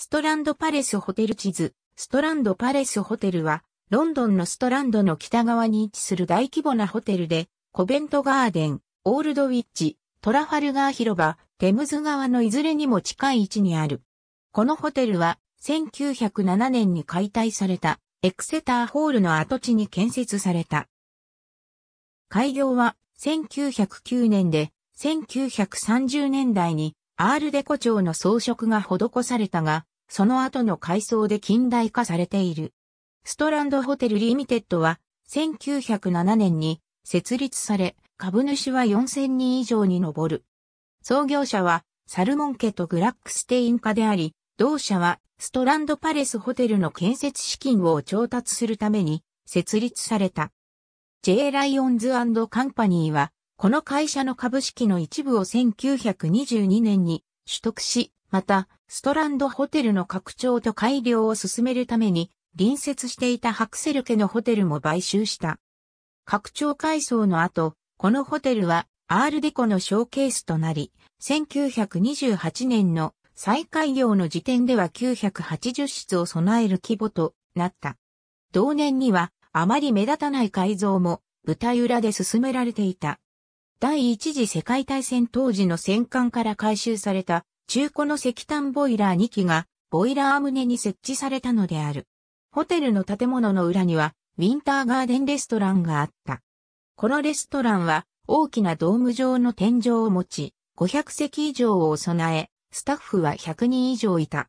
ストランドパレスホテル地図。ストランドパレスホテルは、ロンドンのストランドの北側に位置する大規模なホテルで、コベントガーデン、オールドウィッチ、トラファルガー広場、テムズ川のいずれにも近い位置にある。このホテルは、1907年に解体された、エクセターホールの跡地に建設された。開業は1909年で、1930年代にアールデコ調の装飾が施されたが、その後の改装で近代化されている。ストランドホテルリミテッドは、1907年に設立され、株主は4000人以上に上る。創業者は、サルモン家とグラックステイン家であり、同社は、ストランドパレスホテルの建設資金を調達するために、設立された。J. ライオンズカンパニーは、この会社の株式の一部を1922年に取得し、また、ストランドホテルの拡張と改良を進めるために、隣接していたハクセル家のホテルも買収した。拡張改装の後、このホテルはアールデコのショーケースとなり、1928年の再開業の時点では980室を備える規模となった。同年にはあまり目立たない改造も舞台裏で進められていた。第一次世界大戦当時の戦艦から回収された中古の石炭ボイラー2機がボイラー胸に設置されたのである。ホテルの建物の裏にはウィンターガーデンレストランがあった。このレストランは大きなドーム状の天井を持ち、500席以上を備え、スタッフは100人以上いた。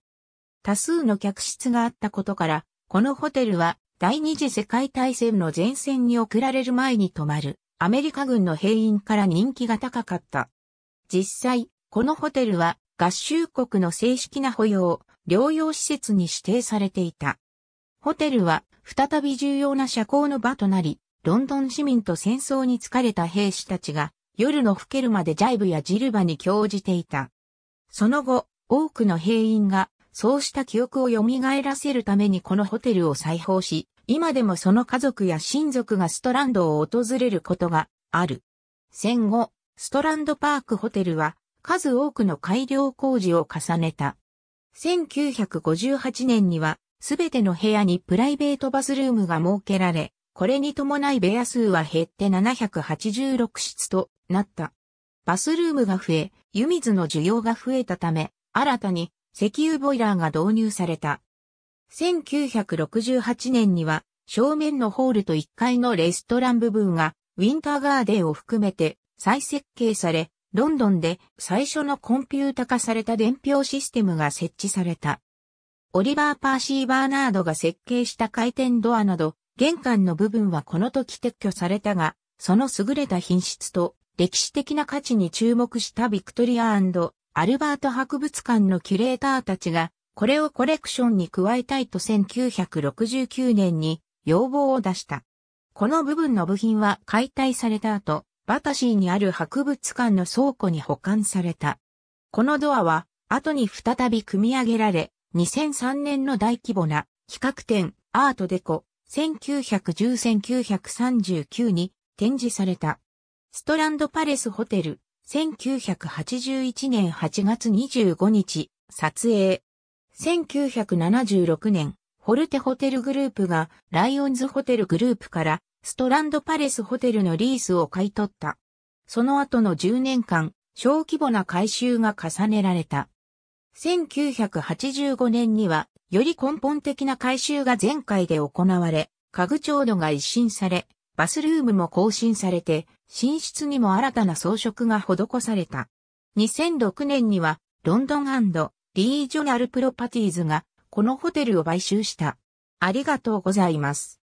多数の客室があったことから、このホテルは第二次世界大戦の前線に送られる前に泊まるアメリカ軍の兵員から人気が高かった。実際、このホテルは合衆国の正式な保養、療養施設に指定されていた。ホテルは再び重要な社交の場となり、ロンドン市民と戦争に疲れた兵士たちが夜の更けるまでジャイブやジルバに興じていた。その後、多くの兵員がそうした記憶を蘇らせるためにこのホテルを再訪し、今でもその家族や親族がストランドを訪れることがある。戦後、ストランドパークホテルは数多くの改良工事を重ねた。1958年にはすべての部屋にプライベートバスルームが設けられ、これに伴い部屋数は減って786室となった。バスルームが増え、湯水の需要が増えたため、新たに石油ボイラーが導入された。1968年には正面のホールと1階のレストラン部分がウィンターガーデンを含めて再設計され、ロンドンで最初のコンピュータ化された伝票システムが設置された。オリバー・パーシー・バーナードが設計した回転ドアなど、玄関の部分はこの時撤去されたが、その優れた品質と歴史的な価値に注目したビクトリアアルバート博物館のキュレーターたちがこれをコレクションに加えたいと1969年に要望を出した。この部分の部品は解体された後、バタシーにある博物館の倉庫に保管された。このドアは、後に再び組み上げられ、2003年の大規模な企画展アートデコ1910-1939に展示された。ストランドパレスホテル1981年8月25日撮影1976年、ホルテホテルグループがライオンズホテルグループからストランドパレスホテルのリースを買い取った。その後の10年間、小規模な改修が重ねられた。1985年には、より根本的な改修が前回で行われ、家具調度が一新され、バスルームも更新されて、寝室にも新たな装飾が施された。2006年には、ロンドンリージョナルプロパティーズがこのホテルを買収した。ありがとうございます。